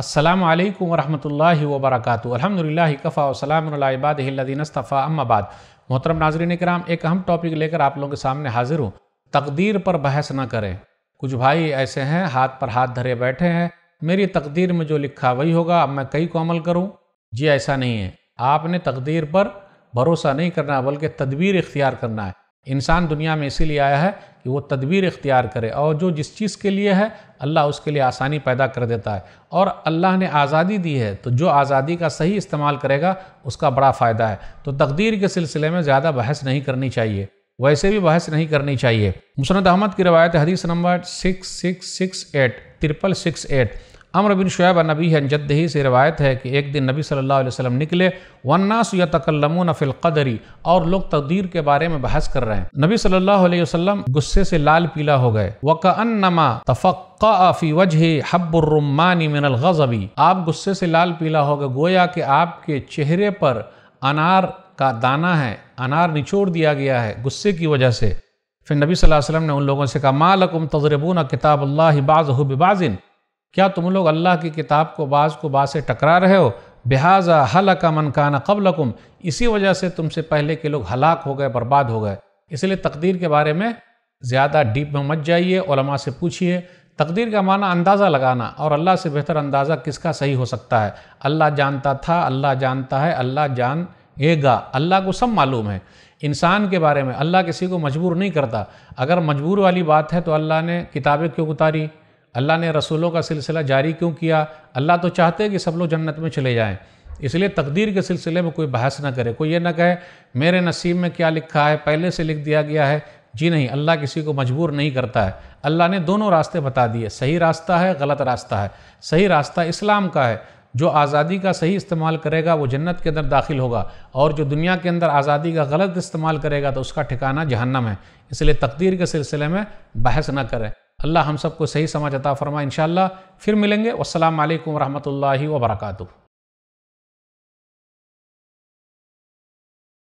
अल्लाम वरहमल वबरक अलहमदिल्ला कफ़ा वसलामबादीनस्तफ़ा अम्माबाद मोहतरम नाजरीन कराम एक अहम टॉपिक लेकर आप लोगों के सामने हाजिर हूँ तकदीर पर बहस ना करें कुछ भाई ऐसे हैं हाथ पर हाथ धरे बैठे हैं मेरी तकदीर में जो लिखा वही होगा अब मैं कई को अमल करूँ जी ऐसा नहीं है आपने तकदीर पर भरोसा नहीं करना बल्कि तदबीर इख्तियार करना है इंसान दुनिया में इसीलिए आया है कि वो तदबीर इख्तियार करे और जो जिस चीज़ के लिए है अल्लाह उसके लिए आसानी पैदा कर देता है और अल्लाह ने आज़ादी दी है तो जो आज़ादी का सही इस्तेमाल करेगा उसका बड़ा फ़ायदा है तो तकदीर के सिलसिले में ज़्यादा बहस नहीं करनी चाहिए वैसे भी बहस नहीं करनी चाहिए मुसनद अहमद की रवायत हदीस number six six six eight triple six eight Amr बिन शुयब नबी जद्दही से रवायत है कि एक दिन नबी सल्लल्लाहु अलैहि वसल्लम निकले वन्नास या तकलमून फिल कदरी और लोग तकदीर के बारे में बहस कर रहे हैं नबी सल्लल्लाहु अलैहि वसल्लम गुस्से से लाल पीला हो गए वकअन्नमा तफक फ़ी वजह हब्बुर्रुमानी मिनल गज़बी आप गुस्से से लाल पीला हो गए गोया कि आपके चेहरे पर अनार का दाना है अनार निचोड़ दिया गया है गुस्से की वजह से फिर नबी सल्लल्लाहु अलैहि वसल्लम ने उन लोगों से कहा मालकुम तजरबून किताब अल्लाह बाज़ बाज़िन क्या तुम लोग अल्लाह की किताब को बाज को बाज से टकरा रहे हो बिहाजा हल का मनकाना कबलकुम इसी वजह से तुमसे पहले के लोग हलाक हो गए बर्बाद हो गए इसलिए तकदीर के बारे में ज़्यादा डीप में मत जाइए ओलमा से पूछिए तकदीर का माना अंदाज़ा लगाना और अल्लाह से बेहतर अंदाज़ा किसका सही हो सकता है अल्लाह जानता था अल्लाह जानता है अल्लाह जान एगा अल्लाह को सब मालूम है इंसान के बारे में अल्लाह किसी को मजबूर नहीं करता अगर मजबूर वाली बात है तो अल्लाह ने किताबें क्यों उतारी अल्लाह ने रसूलों का सिलसिला जारी क्यों किया अल्लाह तो चाहते हैं कि सब लोग जन्नत में चले जाएँ इसलिए तकदीर के सिलसिले में कोई बहस ना करे कोई ये ना कहे मेरे नसीब में क्या लिखा है पहले से लिख दिया गया है जी नहीं अल्लाह किसी को मजबूर नहीं करता है अल्लाह ने दोनों रास्ते बता दिए सही रास्ता है गलत रास्ता है सही रास्ता इस्लाम का है जो आज़ादी का सही इस्तेमाल करेगा वो जन्नत के अंदर दाखिल होगा और जो दुनिया के अंदर आज़ादी का गलत इस्तेमाल करेगा तो उसका ठिकाना जहन्नम है इसलिए तकदीर के सिलसिले में बहस ना करें अल्लाह हम सबको सही समझ अता फरमा इन फिर मिलेंगे वालकम वरहमल वर्का